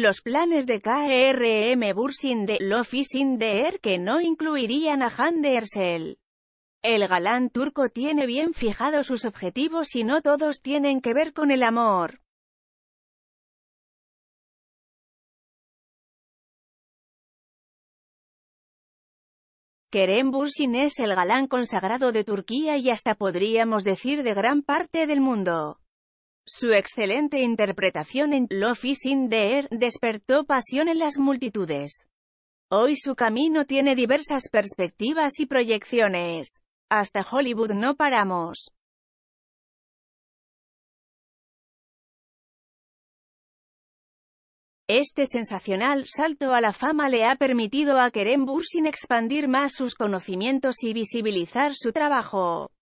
Los planes de KRM Bursin de Lofis in er que no incluirían a Han de Ersel. El galán turco tiene bien fijados sus objetivos y no todos tienen que ver con el amor. Kerem Bursin es el galán consagrado de Turquía y hasta podríamos decir de gran parte del mundo. Su excelente interpretación en Love is in the Air despertó pasión en las multitudes. Hoy su camino tiene diversas perspectivas y proyecciones. Hasta Hollywood no paramos. Este sensacional salto a la fama le ha permitido a Kerem Bursin expandir más sus conocimientos y visibilizar su trabajo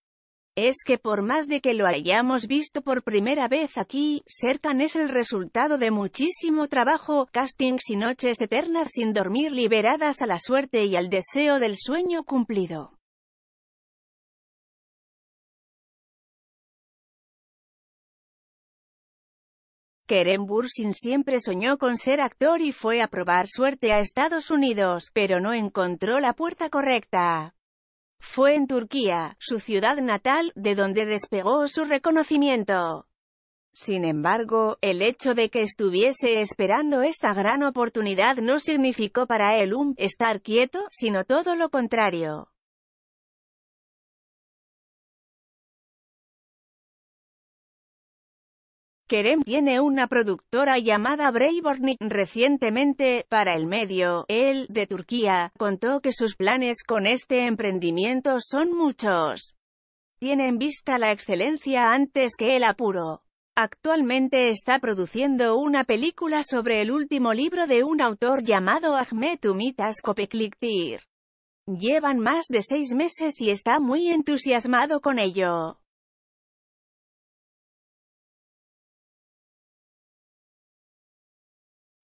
es que por más de que lo hayamos visto por primera vez aquí, Serkan es el resultado de muchísimo trabajo, castings y noches eternas sin dormir liberadas a la suerte y al deseo del sueño cumplido. Kerem Bursin siempre soñó con ser actor y fue a probar suerte a Estados Unidos, pero no encontró la puerta correcta. Fue en Turquía, su ciudad natal, de donde despegó su reconocimiento. Sin embargo, el hecho de que estuviese esperando esta gran oportunidad no significó para él un estar quieto, sino todo lo contrario. Kerem tiene una productora llamada y, recientemente, para el medio, él, de Turquía, contó que sus planes con este emprendimiento son muchos. Tienen vista la excelencia antes que el apuro. Actualmente está produciendo una película sobre el último libro de un autor llamado Ahmet Umitas Kopekliktir. Llevan más de seis meses y está muy entusiasmado con ello.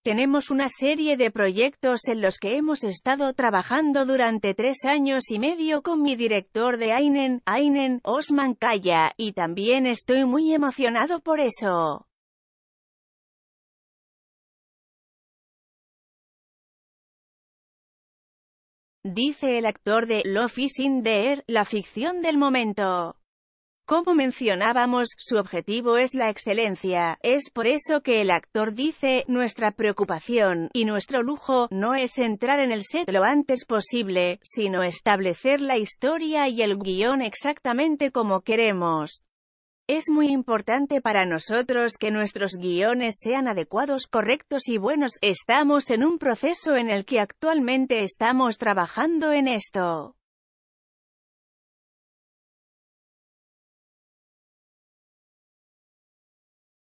Tenemos una serie de proyectos en los que hemos estado trabajando durante tres años y medio con mi director de Ainen, Ainen, Osman Kaya, y también estoy muy emocionado por eso. Dice el actor de Love is in the la ficción del momento. Como mencionábamos, su objetivo es la excelencia, es por eso que el actor dice, nuestra preocupación, y nuestro lujo, no es entrar en el set lo antes posible, sino establecer la historia y el guión exactamente como queremos. Es muy importante para nosotros que nuestros guiones sean adecuados, correctos y buenos, estamos en un proceso en el que actualmente estamos trabajando en esto.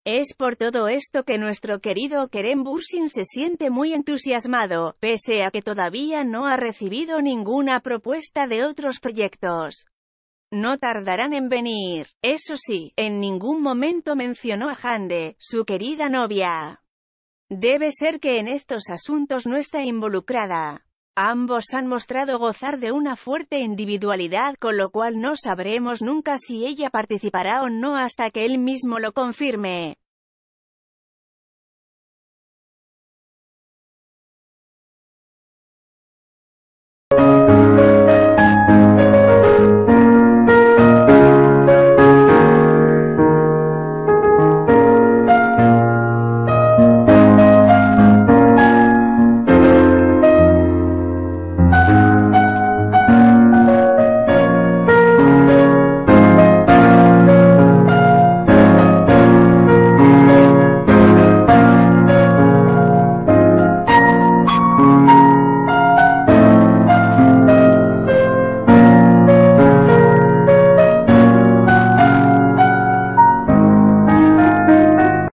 Es por todo esto que nuestro querido Kerem Bursin se siente muy entusiasmado, pese a que todavía no ha recibido ninguna propuesta de otros proyectos. No tardarán en venir. Eso sí, en ningún momento mencionó a Hande, su querida novia. Debe ser que en estos asuntos no está involucrada. Ambos han mostrado gozar de una fuerte individualidad, con lo cual no sabremos nunca si ella participará o no hasta que él mismo lo confirme.